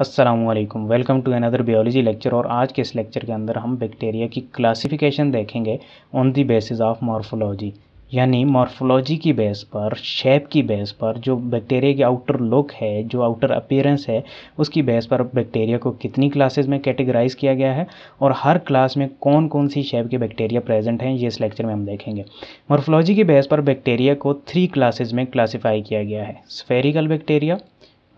Aslam welcome to another biology lecture और आज के इस लेक्चर के अंदर हम बैक्टीरिया की क्लासिफिकेशन देखेंगे on the basis of morphology यानी मॉर्फोलॉजी की बेस पर शेप की बेस पर जो बैक्टीरिया की आउटर लुक है जो आउटर अपीयरेंस है उसकी बेस पर बैक्टीरिया को कितनी क्लासेस में कैटेगराइज किया गया है और हर क्लास में कौन कौन सी शेप के बैक्टीरिया प्रेजेंट हैं ये इस लेक्चर में हम देखेंगे मॉर्फोलॉजी की बेस पर बैक्टीरिया को थ्री क्लासेज में क्लासीफाई किया गया है spherical bacteria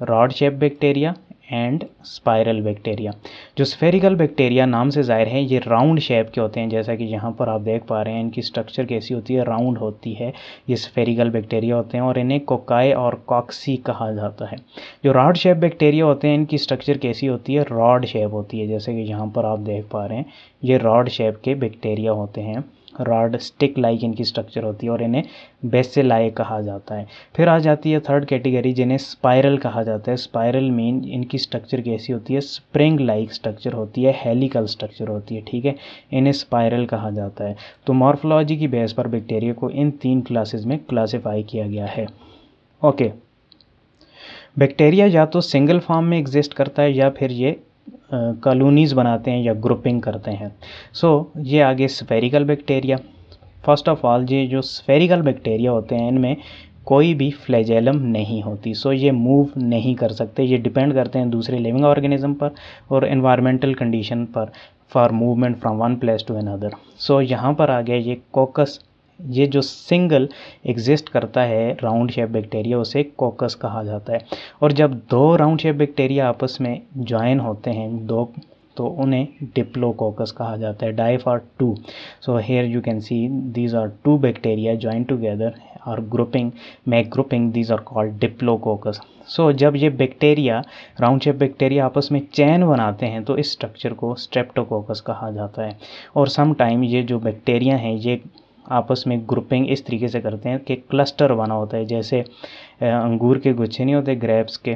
rod shape bacteria and spiral bacteria जो स्फेरिकल बैक्टीरिया नाम से ज़ाहिर है ये राउंड शेप के होते हैं जैसा कि यहाँ पर आप देख पा रहे हैं इनकी स्ट्रक्चर कैसी होती है राउंड होती है ये स्फेरिकल बैक्टीरिया होते हैं और इन्हें कोकाए और कॉक्सी कहा जाता है जो रॉड शेप बैक्टीरिया होते हैं इनकी स्ट्रक्चर कैसी होती है रॉड शेप होती है जैसे कि यहाँ पर आप देख पा रहे हैं ये रॉड शेप के बैक्टीरिया होते हैं रॉड स्टिक लाइक इनकी स्ट्रक्चर होती है और इन्हें लाइक कहा जाता है फिर आ जाती है थर्ड कैटेगरी जिन्हें स्पायरल कहा जाता है स्पायरल मीन इनकी स्ट्रक्चर कैसी होती है स्प्रिंग लाइक स्ट्रक्चर होती है हेलिकल स्ट्रक्चर होती है ठीक है इन्हें स्पायरल कहा जाता है तो मॉर्फोलॉजी की बेस पर बैक्टीरिया को इन तीन क्लासेज में क्लासीफाई किया गया है ओके बैक्टीरिया या तो सिंगल फॉर्म में एग्जिस्ट करता है या फिर ये कॉलोनीज़ बनाते हैं या ग्रुपिंग करते हैं सो so, ये आगे spherical bacteria first of all ये जो स्फेरिकल बैक्टीरिया होते हैं इनमें कोई भी फ्लैजेलम नहीं होती सो so, ये मूव नहीं कर सकते ये डिपेंड करते हैं दूसरे लिविंग ऑर्गेनिज्म पर और इन्वायरमेंटल कंडीशन पर for movement from one place to another so यहाँ पर आ गया ये कोकस ये जो सिंगल एग्जिस्ट करता है राउंड शेप बैक्टीरिया उसे कोकस कहा जाता है और जब दो राउंड शेप बैक्टीरिया आपस में ज्वाइन होते हैं दो तो उन्हें डिप्लोकोकस कहा जाता है डाइफ are two so here you can see these are two bacteria join together और ग्रुपिंग मै grouping these are called diplococcus so जब ये बैक्टीरिया राउंड शेप बैक्टीरिया आपस में चैन बनाते हैं तो इस स्ट्रक्चर को स्ट्रेप्टोकोकस कहा जाता है और सम टाइम ये जो बैक्टीरिया हैं ये आपस में ग्रुपिंग इस तरीके से करते हैं कि क्लस्टर बना होता है जैसे अंगूर के गुच्छे नहीं होते ग्रेप्स के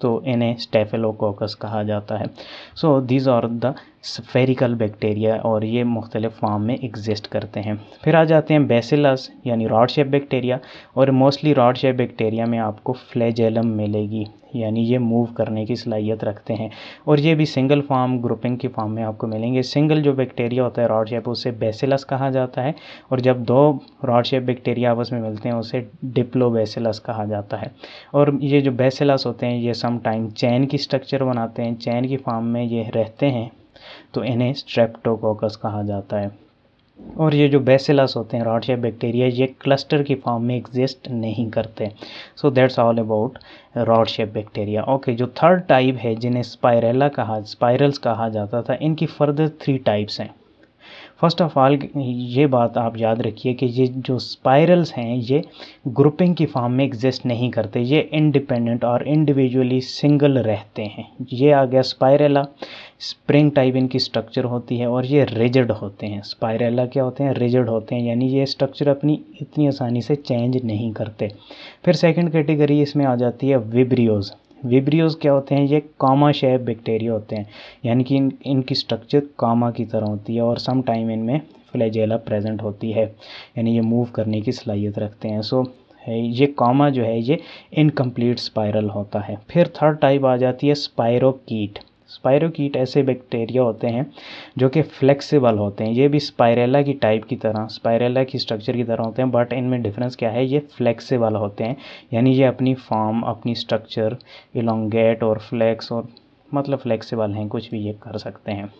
तो इन्हें स्टेफेलोकोकस कहा जाता है so these are the spherical bacteria और ये मुख्तलिफ फॉर्म में एग्जिस्ट करते हैं फिर आ जाते हैं बेसिलस यानी रॉड शेप बैक्टीरिया और मोस्टली रॉड शेप बैक्टीरिया में आपको फ्लैजेलम मिलेगी यानी ये मूव करने की सलाहियत रखते हैं और ये भी सिंगल फार्म ग्रुपिंग की फार्म में आपको मिलेंगे सिंगल जो बैक्टीरिया होता है रॉड शेप उसे बेसिलस कहा जाता है और जब दो रॉड शेप बैक्टीरिया आपस में मिलते हैं उसे बेसिलस कहा जाता है और ये जो बेसिलस होते हैं ये सम टाइम चैन की स्ट्रक्चर बनाते हैं चैन की फार्म में ये रहते हैं तो इन्हें स्ट्रेप्टोकोकस कहा जाता है और ये जो बेसिलस होते हैं रॉड या बैक्टीरिया ये क्लस्टर की फॉर्म में एग्जिस्ट नहीं करते so that's all about rod shape bacteria okay जो थर्ड टाइप है जिन्हें स्पायरेला कहा स्पायरल्स कहा जाता था इनकी फर्दर थ्री टाइप्स हैं फर्स्ट ऑफ ऑल ये बात आप याद रखिए कि ये जो स्पायरल्स हैं ये ग्रुपिंग की फॉर्म में एग्जिस्ट नहीं करते ये इंडिपेंडेंट और इंडिविजुअली सिंगल रहते हैं ये आ गया स्पायरेला स्प्रिंग टाइप इनकी स्ट्रक्चर होती है और ये रिजिड होते हैं स्पायरेला क्या होते हैं रिजिड होते हैं यानी ये स्ट्रक्चर अपनी इतनी आसानी से चेंज नहीं करते फिर सेकेंड कैटेगरी इसमें आ जाती है विब्रियोज़ विब्रियोज क्या होते हैं ये कामा शेप बैक्टीरिया होते हैं यानी कि इन इनकी स्ट्रक्चर कामा की तरह होती है और सम टाइम इनमें फ्लैजेला प्रेजेंट होती है यानी ये मूव करने की सलाहियत रखते हैं सो ये कामा जो है ये इनकम्प्लीट स्पायरल होता है फिर थर्ड टाइप आ जाती है स्पायरोकीट स्पायरोकीट ऐसे बैक्टीरिया होते हैं जो कि फ्लेक्सिबल होते हैं ये भी स्पायरेला की टाइप की तरह स्पायरेला की स्ट्रक्चर की तरह होते हैं बट इनमें डिफरेंस क्या है ये फ्लेक्सिबल होते हैं यानी ये अपनी फॉर्म अपनी स्ट्रक्चर इलोंगेट और फ्लैक्स और मतलब फ्लेक्सिबल हैं कुछ भी ये कर सकते हैं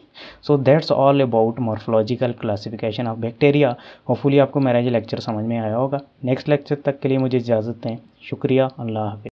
so that's all about morphological classification of bacteria hopefully आपको मेरा ये लेक्चर समझ में आया होगा नेक्स्ट लेक्चर तक के लिए मुझे इजाज़त दें शुक्रिया अल्लाह हाफि